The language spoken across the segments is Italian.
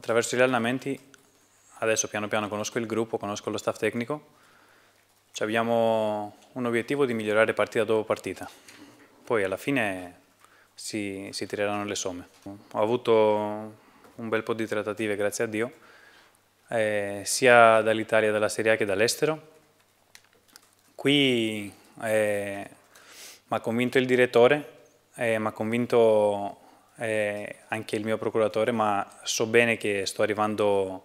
attraverso gli allenamenti adesso piano piano conosco il gruppo, conosco lo staff tecnico, cioè abbiamo un obiettivo di migliorare partita dopo partita, poi alla fine si, si, tireranno le somme. Ho avuto un bel po' di trattative, grazie a Dio, eh, sia dall'Italia, dalla Serie A che dall'estero. Qui eh, mi ha convinto il direttore, eh, mi ha convinto eh, anche il mio procuratore, ma so bene che sto arrivando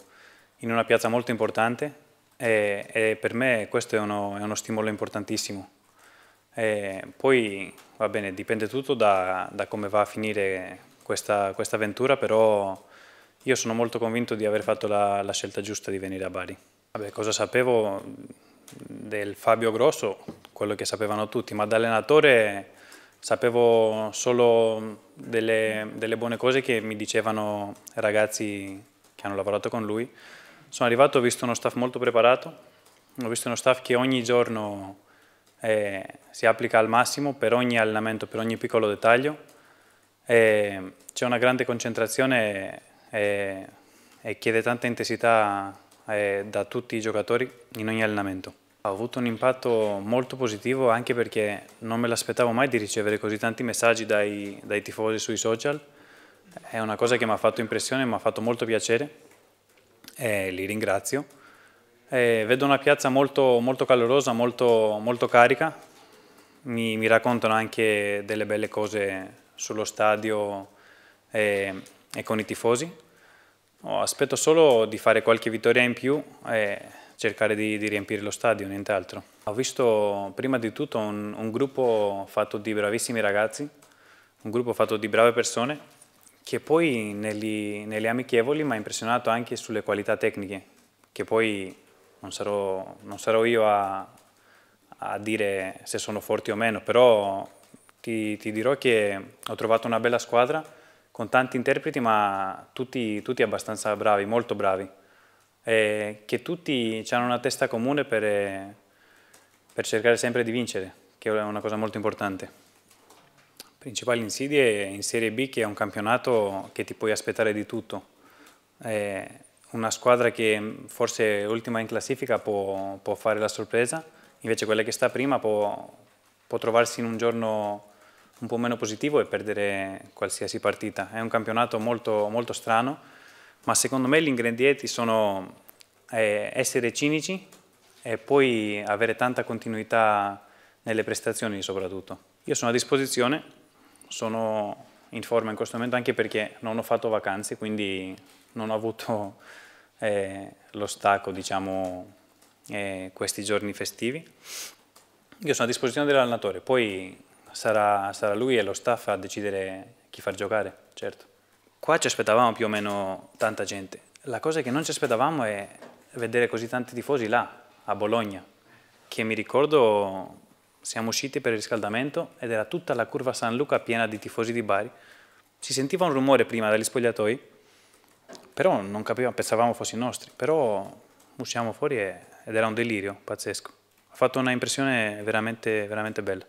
in una piazza molto importante e, e per me questo è uno, è uno stimolo importantissimo. E poi va bene, dipende tutto da, da come va a finire questa, questa, avventura, però io sono molto convinto di aver fatto la, la scelta giusta di venire a Bari. Vabbè, cosa sapevo del Fabio Grosso? Quello che sapevano tutti, ma da allenatore sapevo solo delle, delle, buone cose che mi dicevano ragazzi che hanno lavorato con lui. Sono arrivato, ho visto uno staff molto preparato, ho visto uno staff che ogni giorno eh, si applica al massimo per ogni allenamento, per ogni piccolo dettaglio. Eh, c'è una grande concentrazione e, e chiede tanta intensità eh, da tutti i giocatori in ogni allenamento. Ha avuto un impatto molto positivo anche perché non me l'aspettavo mai di ricevere così tanti messaggi dai, dai tifosi sui social. È una cosa che mi ha fatto impressione, mi ha fatto molto piacere e li ringrazio. E vedo una piazza molto, molto calorosa, molto, molto carica. Mi, mi, raccontano anche delle belle cose sullo stadio e, e con i tifosi. Oh, aspetto solo di fare qualche vittoria in più. E, cercare di, di riempire lo stadio, nient'altro. Ho visto prima di tutto un, un gruppo fatto di bravissimi ragazzi, un gruppo fatto di brave persone che poi negli, negli amichevoli mi ha impressionato anche sulle qualità tecniche, che poi non sarò, non sarò io a, a, dire se sono forti o meno, però ti, ti, dirò che ho trovato una bella squadra con tanti interpreti, ma tutti, tutti abbastanza bravi, molto bravi eh, che tutti hanno una testa comune per, eh, per cercare sempre di vincere, che è una cosa molto importante principali insidie in Serie B che è un campionato che ti puoi aspettare di tutto. È una squadra che forse è l'ultima in classifica può, può, fare la sorpresa, invece quella che sta prima può, può, trovarsi in un giorno un po' meno positivo e perdere qualsiasi partita. È un campionato molto, molto strano ma secondo me gli ingredienti sono eh, essere cinici e poi avere tanta continuità nelle prestazioni soprattutto. Io sono a disposizione, sono in forma in questo momento anche perché non ho fatto vacanze, quindi non ho avuto eh, lo stacco, diciamo, eh, questi giorni festivi. Io sono a disposizione dell'allenatore, poi sarà, sarà lui e lo staff a decidere chi far giocare, certo. Qua ci aspettavamo più o meno tanta gente. La cosa che non ci aspettavamo è vedere così tanti tifosi là, a Bologna, che mi ricordo siamo usciti per il riscaldamento ed era tutta la curva San Luca piena di tifosi di Bari. Si sentiva un rumore prima dagli spogliatoi, però non capivamo, pensavamo fossi nostri, però usciamo fuori ed era un delirio pazzesco. Ha fatto una impressione veramente, veramente bella.